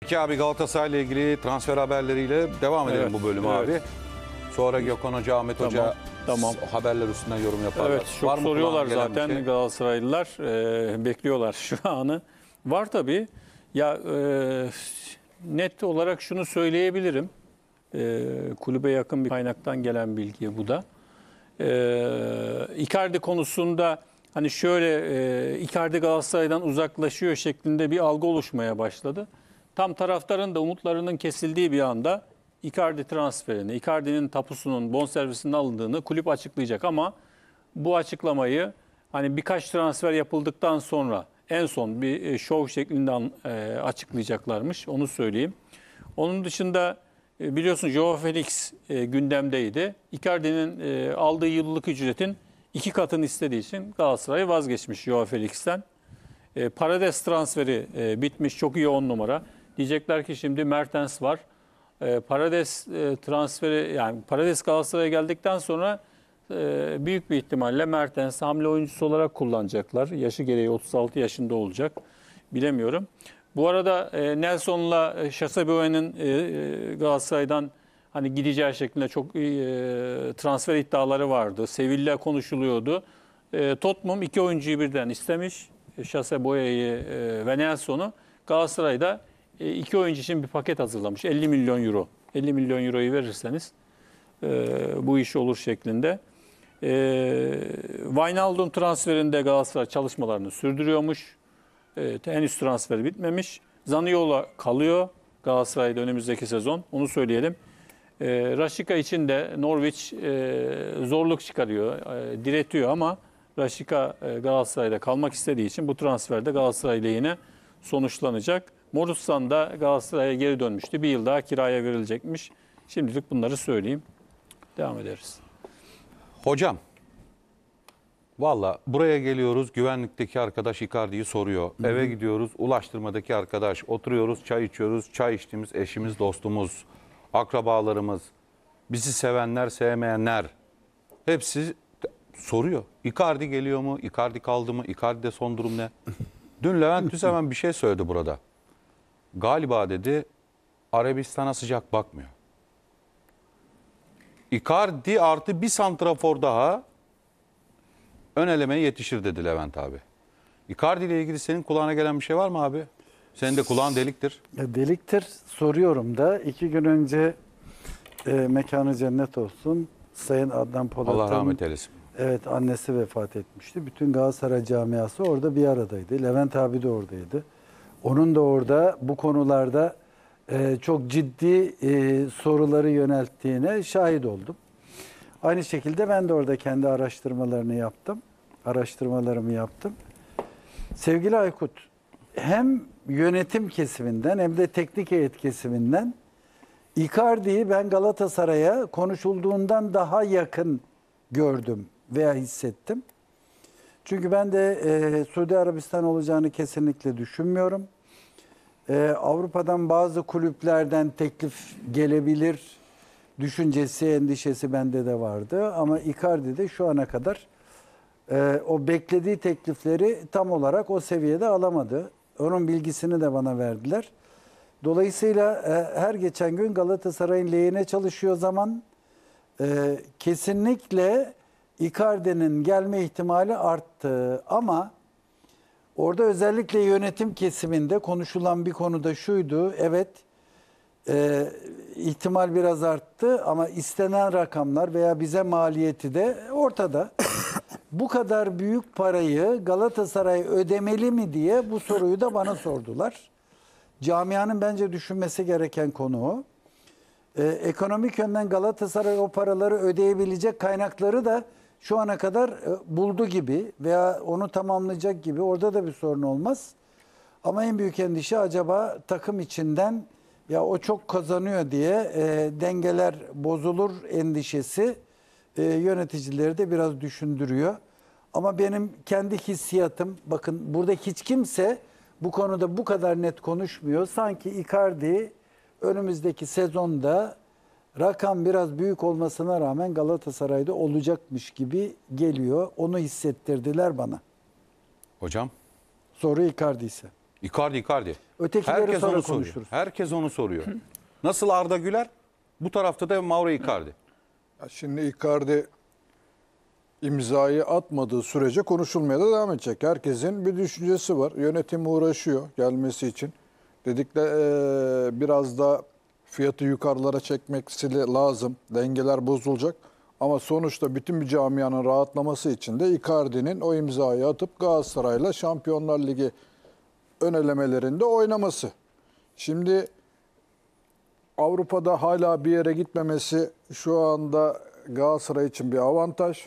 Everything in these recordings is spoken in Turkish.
Peki abi Galatasaray ile ilgili transfer haberleriyle devam edelim Evet, bu bölümü evet. abi. Sonra Gökhan Hoca, Ahmet Tamam, Hoca tamam. haberler üstünden yorum yaparlar. Evet çok Var mı soruyorlar zaten şey? Galatasaraylılar e, bekliyorlar şu anı. Var tabii. Ya e, net olarak şunu söyleyebilirim. E, kulübe yakın bir kaynaktan gelen bilgi bu da. E, Icardi konusunda hani şöyle e, Icardi Galatasaray'dan uzaklaşıyor şeklinde bir algı oluşmaya başladı. Tam taraftarın da umutlarının kesildiği bir anda Icardi transferini, Icardi'nin tapusunun bonservisinin alındığını kulüp açıklayacak ama bu açıklamayı hani birkaç transfer yapıldıktan sonra en son bir e, şov şeklinde e, açıklayacaklarmış. Onu söyleyeyim. Onun dışında e, biliyorsun Joao Felix gündemdeydi. Icardi'nin aldığı yıllık ücretin iki katını istediği için Galatasaray vazgeçmiş Joao Felix'ten. Parades transferi bitmiş. Çok iyi on numara. Diyecekler ki şimdi Mertens var. E, Parades e, transferi yani Parades Galatasaray'a geldikten sonra e, büyük bir ihtimalle Mertens hamle oyuncusu olarak kullanacaklar. Yaşı gereği 36 yaşında olacak. Bilemiyorum. Bu arada e, Nelson'la e, e, e, Galatasaray'dan hani gideceği şeklinde çok e, transfer iddiaları vardı. Sevilla konuşuluyordu. E, Tottenham iki oyuncuyu birden istemiş. E, Şase Boya'yı e, ve Nelson'u. Galatasaray'da e, iki oyuncu için bir paket hazırlamış. 50 milyon euro. 50 milyon euroyu verirseniz e, bu iş olur şeklinde. E, Wijnaldum transferinde Galatasaray çalışmalarını sürdürüyormuş. E, henüz transfer bitmemiş. Zaniola kalıyor Galatasaray'da önümüzdeki sezon. Onu söyleyelim. E, Raşika için de Norwich e, zorluk çıkarıyor, e, diretiyor ama Raşika e, Galatasaray'da kalmak istediği için bu transferde Galatasaray lehine sonuçlanacak. Morussan da Galatasaray'a geri dönmüştü. Bir yıl daha kiraya verilecekmiş. Şimdilik bunları söyleyeyim. Devam ederiz. Hocam, valla buraya geliyoruz güvenlikteki arkadaş Icardi'yi soruyor. Hı hı. Eve gidiyoruz ulaştırmadaki arkadaş. Oturuyoruz çay içiyoruz. Çay içtiğimiz eşimiz, dostumuz, akrabalarımız, bizi sevenler, sevmeyenler. Hepsi soruyor. Icardi geliyor mu? Icardi kaldı mı? Icardi'de son durum ne? Dün Levent hemen bir şey söyledi burada galiba dedi Arabistan'a sıcak bakmıyor. Icardi artı bir santrafor daha ön elemeye yetişir dedi Levent abi. Icardi ile ilgili senin kulağına gelen bir şey var mı abi? Senin de kulağın deliktir. Deliktir soruyorum da iki gün önce e, mekanı cennet olsun Sayın Adnan Polat'ın Allah rahmet eylesin. Evet annesi vefat etmişti. Bütün Galatasaray camiası orada bir aradaydı. Levent abi de oradaydı. Onun da orada bu konularda e, çok ciddi e, soruları yönelttiğine şahit oldum. Aynı şekilde ben de orada kendi araştırmalarını yaptım. Araştırmalarımı yaptım. Sevgili Aykut, hem yönetim kesiminden hem de teknik heyet kesiminden Icardi'yi ben Galatasaray'a konuşulduğundan daha yakın gördüm veya hissettim. Çünkü ben de e, Suudi Arabistan olacağını kesinlikle düşünmüyorum. Ee, Avrupa'dan bazı kulüplerden teklif gelebilir düşüncesi, endişesi bende de vardı. Ama Icardi de şu ana kadar e, o beklediği teklifleri tam olarak o seviyede alamadı. Onun bilgisini de bana verdiler. Dolayısıyla e, her geçen gün Galatasaray'ın lehine çalışıyor zaman e, kesinlikle Icardi'nin gelme ihtimali arttı. Ama Orada özellikle yönetim kesiminde konuşulan bir konu da şuydu. Evet e, ihtimal biraz arttı ama istenen rakamlar veya bize maliyeti de ortada. bu kadar büyük parayı Galatasaray ödemeli mi diye bu soruyu da bana sordular. Camianın bence düşünmesi gereken konu o. Ee, ekonomik yönden Galatasaray o paraları ödeyebilecek kaynakları da şu ana kadar e, buldu gibi veya onu tamamlayacak gibi orada da bir sorun olmaz. Ama en büyük endişe acaba takım içinden ya o çok kazanıyor diye e, dengeler bozulur endişesi e, yöneticileri de biraz düşündürüyor. Ama benim kendi hissiyatım bakın burada hiç kimse bu konuda bu kadar net konuşmuyor. Sanki Icardi önümüzdeki sezonda rakam biraz büyük olmasına rağmen Galatasaray'da olacakmış gibi geliyor. Onu hissettirdiler bana. Hocam? Soru Icardi ise. Icardi, Icardi. Ötekileri Herkes sonra onu konuşuruz. Soruyor. Herkes onu soruyor. Nasıl Arda Güler? Bu tarafta da Mauro Icardi. Ya şimdi Icardi imzayı atmadığı sürece konuşulmaya da devam edecek. Herkesin bir düşüncesi var. Yönetim uğraşıyor gelmesi için. Dedikle ee, biraz da fiyatı yukarılara çekmesi lazım. Dengeler bozulacak. Ama sonuçta bütün bir camianın rahatlaması için de Icardi'nin o imzayı atıp Galatasaray'la Şampiyonlar Ligi ön elemelerinde oynaması. Şimdi Avrupa'da hala bir yere gitmemesi şu anda Galatasaray için bir avantaj.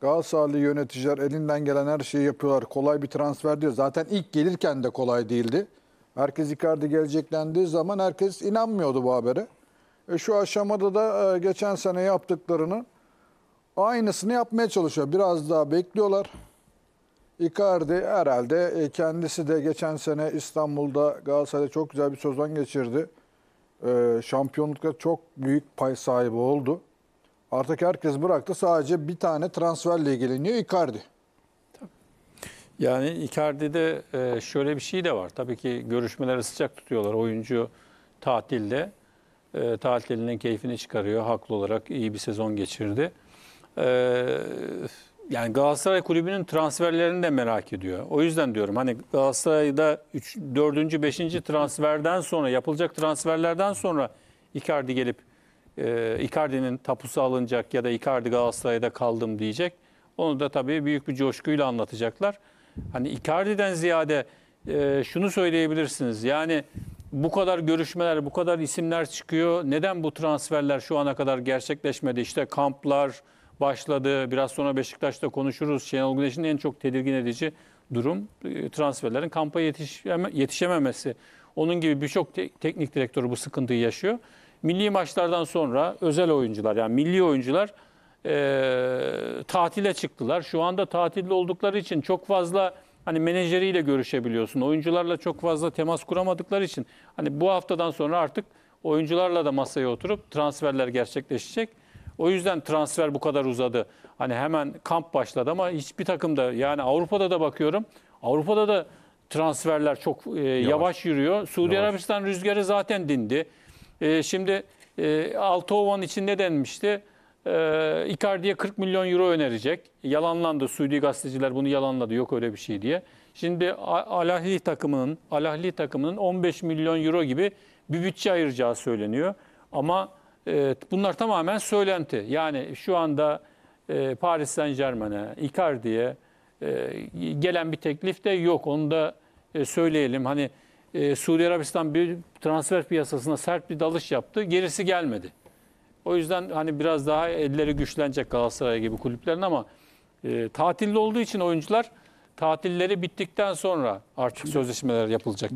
Galatasaraylı yöneticiler elinden gelen her şeyi yapıyorlar. Kolay bir transfer diyor. Zaten ilk gelirken de kolay değildi. Merkez Icardi geleceklendiği zaman herkes inanmıyordu bu habere. E şu aşamada da e, geçen sene yaptıklarını aynısını yapmaya çalışıyor. Biraz daha bekliyorlar. Icardi herhalde e, kendisi de geçen sene İstanbul'da Galatasaray'da çok güzel bir sözden geçirdi. E, şampiyonlukta çok büyük pay sahibi oldu. Artık herkes bıraktı. Sadece bir tane transferle ilgileniyor Icardi. Yani Icardi'de e, şöyle bir şey de var. Tabii ki görüşmeleri sıcak tutuyorlar. Oyuncu tatilde. E, tatilinin keyfini çıkarıyor. Haklı olarak iyi bir sezon geçirdi. E, yani Galatasaray Kulübü'nün transferlerini de merak ediyor. O yüzden diyorum hani Galatasaray'da 3, 4. 5. transferden sonra yapılacak transferlerden sonra Icardi gelip Icardi'nin tapusu alınacak ya da Icardi Galatasaray'da kaldım diyecek. Onu da tabii büyük bir coşkuyla anlatacaklar. Hani Icardi'den ziyade e, şunu söyleyebilirsiniz. Yani bu kadar görüşmeler, bu kadar isimler çıkıyor. Neden bu transferler şu ana kadar gerçekleşmedi? İşte kamplar başladı. Biraz sonra Beşiktaş'ta konuşuruz. Şenol Güneş'in en çok tedirgin edici durum e, transferlerin kampa yetişeme, yetişememesi. Onun gibi birçok te teknik direktörü bu sıkıntıyı yaşıyor. Milli maçlardan sonra özel oyuncular yani milli oyuncular e, tatile çıktılar. Şu anda tatilde oldukları için çok fazla hani menajeriyle görüşebiliyorsun. Oyuncularla çok fazla temas kuramadıkları için hani bu haftadan sonra artık oyuncularla da masaya oturup transferler gerçekleşecek. O yüzden transfer bu kadar uzadı. Hani hemen kamp başladı ama hiçbir takımda yani Avrupa'da da bakıyorum. Avrupa'da da transferler çok e, yavaş. yavaş yürüyor. Suudi yavaş. Arabistan rüzgarı zaten dindi. E, şimdi e, Altovan için ne denmişti? E, Icardi'ye 40 milyon euro önerecek. Yalanlandı. Suudi gazeteciler bunu yalanladı. Yok öyle bir şey diye. Şimdi Alahli takımının Alahli takımının 15 milyon euro gibi bir bütçe ayıracağı söyleniyor. Ama e, bunlar tamamen söylenti. Yani şu anda e, Paris Saint-Germain'e, Icardi'ye e, gelen bir teklif de yok. Onu da e, söyleyelim. Hani e, Suudi Arabistan bir transfer piyasasına sert bir dalış yaptı. Gerisi gelmedi. O yüzden hani biraz daha elleri güçlenecek Galatasaray gibi kulüplerin ama e, tatilli olduğu için oyuncular tatilleri bittikten sonra artık sözleşmeler yapılacak.